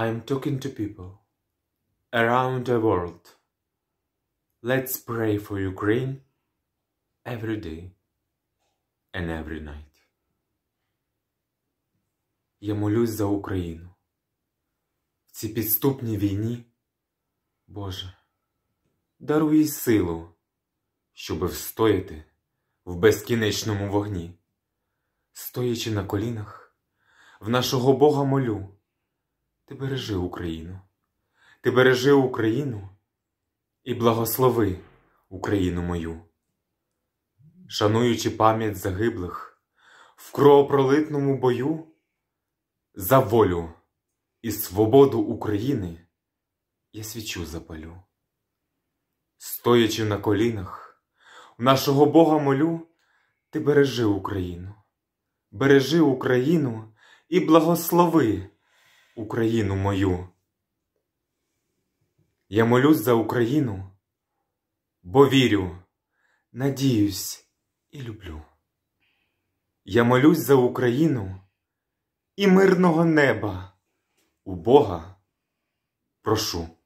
I am talking to people around the world. Let's pray for Ukraine every day and every night. Я молюсь за Україну. В цій підступній війні, Боже, даруй їй силу, щоби встояти в безкінечному вогні. Стоячи на колінах, в нашого Бога молю ти бережи Україну, ти бережи Україну і благослови Україну мою, шануючи пам'ять загиблих в кровопролитному бою за волю і свободу України я свічу запалю. Стоячи на колінах, у нашого Бога молю, ти бережи Україну, бережи Україну і благослови. Україну мою. Я молюсь за Україну, бо вірю, надіюсь і люблю. Я молюсь за Україну і мирного неба у Бога прошу.